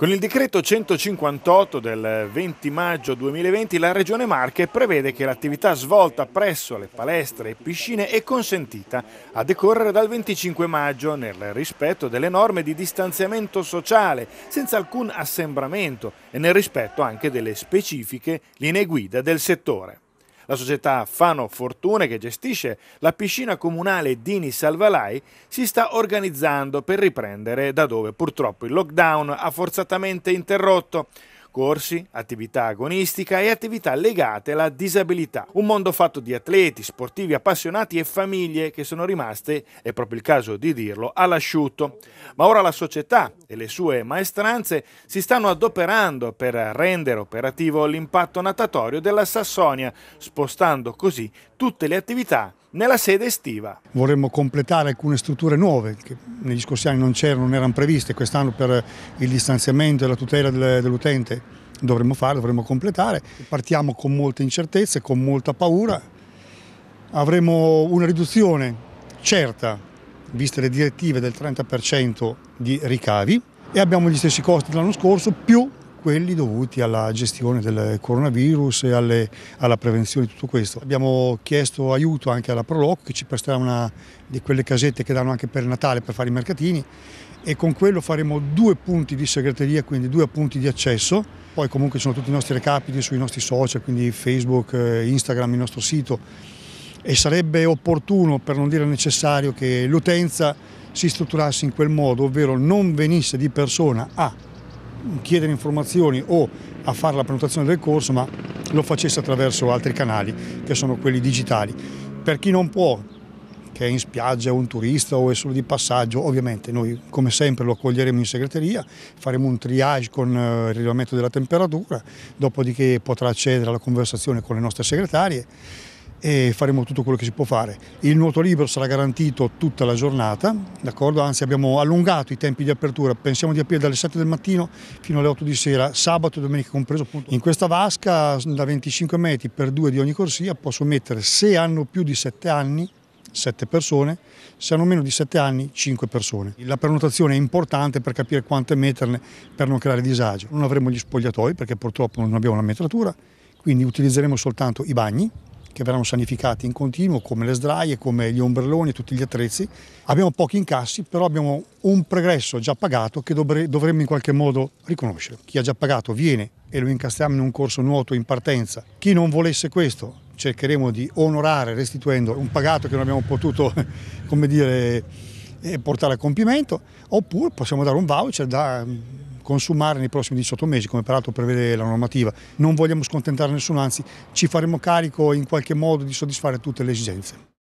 Con il decreto 158 del 20 maggio 2020 la Regione Marche prevede che l'attività svolta presso le palestre e piscine è consentita a decorrere dal 25 maggio nel rispetto delle norme di distanziamento sociale, senza alcun assembramento e nel rispetto anche delle specifiche linee guida del settore. La società Fano Fortune, che gestisce la piscina comunale Dini Salvalai, si sta organizzando per riprendere da dove purtroppo il lockdown ha forzatamente interrotto corsi, attività agonistica e attività legate alla disabilità. Un mondo fatto di atleti, sportivi, appassionati e famiglie che sono rimaste, è proprio il caso di dirlo, all'asciutto. Ma ora la società e le sue maestranze si stanno adoperando per rendere operativo l'impatto natatorio della Sassonia, spostando così tutte le attività nella sede estiva. Vorremmo completare alcune strutture nuove che negli scorsi anni non c'erano, non erano previste, quest'anno per il distanziamento e la tutela dell'utente dovremmo fare, dovremmo completare. Partiamo con molte incertezze, con molta paura, avremo una riduzione certa, viste le direttive, del 30% di ricavi e abbiamo gli stessi costi dell'anno scorso più quelli dovuti alla gestione del coronavirus e alle, alla prevenzione di tutto questo. Abbiamo chiesto aiuto anche alla Proloc che ci presterà una di quelle casette che danno anche per Natale per fare i mercatini e con quello faremo due punti di segreteria, quindi due punti di accesso. Poi comunque ci sono tutti i nostri recapiti sui nostri social, quindi Facebook, eh, Instagram, il nostro sito e sarebbe opportuno, per non dire necessario, che l'utenza si strutturasse in quel modo, ovvero non venisse di persona a chiedere informazioni o a fare la prenotazione del corso, ma lo facesse attraverso altri canali che sono quelli digitali. Per chi non può, che è in spiaggia o un turista o è solo di passaggio, ovviamente noi come sempre lo accoglieremo in segreteria, faremo un triage con eh, il rilevamento della temperatura, dopodiché potrà accedere alla conversazione con le nostre segretarie e faremo tutto quello che si può fare. Il nuoto libero sarà garantito tutta la giornata, anzi abbiamo allungato i tempi di apertura, pensiamo di aprire dalle 7 del mattino fino alle 8 di sera, sabato e domenica compreso. Appunto. In questa vasca da 25 metri per due di ogni corsia posso mettere se hanno più di 7 anni 7 persone, se hanno meno di 7 anni 5 persone. La prenotazione è importante per capire quante metterne per non creare disagio. Non avremo gli spogliatoi perché purtroppo non abbiamo la metratura, quindi utilizzeremo soltanto i bagni che verranno sanificati in continuo, come le sdraie, come gli ombrelloni e tutti gli attrezzi. Abbiamo pochi incassi, però abbiamo un pregresso già pagato che dovremmo in qualche modo riconoscere. Chi ha già pagato viene e lo incastriamo in un corso nuoto in partenza. Chi non volesse questo cercheremo di onorare restituendo un pagato che non abbiamo potuto, come dire, eh, portare a compimento, oppure possiamo dare un voucher da consumare nei prossimi 18 mesi, come peraltro prevede la normativa. Non vogliamo scontentare nessuno, anzi ci faremo carico in qualche modo di soddisfare tutte le esigenze.